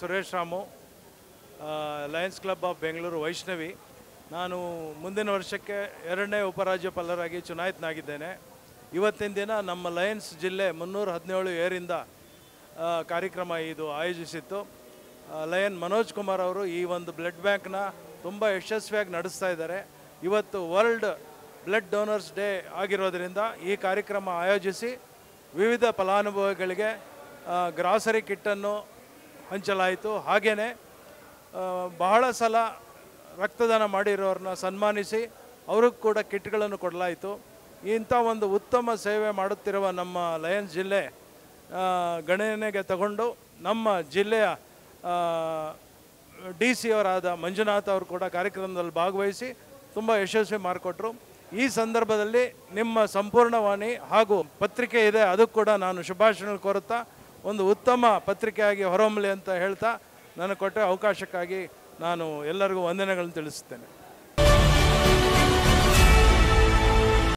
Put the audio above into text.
Suresh Ramu Lions Club of Bengaluru Vaishnavi ನಾನು ಮುಂದಿನ ವರ್ಷಕ್ಕೆ ಎರಡನೇ ಉಪರಾಜ್ಯಪಾಲರಾಗಿ ಚುನಾಯಿತನಾಗಿದ್ದೇನೆ ಇವತ್ತಿನ ದಿನ ನಮ್ಮ ಲಯನ್ಸ್ ಜಿಲ್ಲೆ ಮುನ್ನೂರ ಹದಿನೇಳು ಏರಿಂದ ಕಾರ್ಯಕ್ರಮ ಇದು ಆಯೋಜಿಸಿತ್ತು ಲಯನ್ ಮನೋಜ್ ಕುಮಾರ್ ಅವರು ಈ ಒಂದು ಬ್ಲಡ್ ಬ್ಯಾಂಕ್ನ ತುಂಬ ಯಶಸ್ವಿಯಾಗಿ ನಡೆಸ್ತಾ ಇದ್ದಾರೆ ಇವತ್ತು ವರ್ಲ್ಡ್ ಬ್ಲಡ್ ಡೋನರ್ಸ್ ಡೇ ಆಗಿರೋದರಿಂದ ಈ ಕಾರ್ಯಕ್ರಮ ಆಯೋಜಿಸಿ ವಿವಿಧ ಫಲಾನುಭವಿಗಳಿಗೆ ಗ್ರಾಸರಿ ಕಿಟ್ಟನ್ನು ಹಂಚಲಾಯಿತು ಹಾಗೆಯೇ ಬಹಳ ಸಲ ರಕ್ತದಾನ ಮಾಡಿರೋರನ್ನ ಸನ್ಮಾನಿಸಿ ಅವ್ರಿಗೂ ಕೂಡ ಕಿಟ್ಗಳನ್ನು ಕೊಡಲಾಯಿತು ಇಂಥ ಒಂದು ಉತ್ತಮ ಸೇವೆ ಮಾಡುತ್ತಿರುವ ನಮ್ಮ ಲಯನ್ಸ್ ಜಿಲ್ಲೆ ಗಣನೆಗೆ ತಗೊಂಡು ನಮ್ಮ ಜಿಲ್ಲೆಯ ಡಿ ಸಿ ಅವರಾದ ಮಂಜುನಾಥ್ ಅವರು ಕೂಡ ಕಾರ್ಯಕ್ರಮದಲ್ಲಿ ಭಾಗವಹಿಸಿ ತುಂಬ ಯಶಸ್ವಿ ಮಾಡಿಕೊಟ್ರು ಈ ಸಂದರ್ಭದಲ್ಲಿ ನಿಮ್ಮ ಸಂಪೂರ್ಣವಾಣಿ ಹಾಗೂ ಪತ್ರಿಕೆ ಇದೆ ಅದಕ್ಕೂ ಕೂಡ ನಾನು ಶುಭಾಶಯ ಕೋರುತ್ತಾ ಒಂದು ಉತ್ತಮ ಪತ್ರಿಕೆಯಾಗಿ ಹೊರಹೊಮ್ಮಲಿ ಅಂತ ಹೇಳ್ತಾ ನನಗೆ ಕೊಟ್ಟ ಅವಕಾಶಕ್ಕಾಗಿ ನಾನು ಎಲ್ಲರಿಗೂ ವಂದನೆಗಳನ್ನು ತಿಳಿಸುತ್ತೇನೆ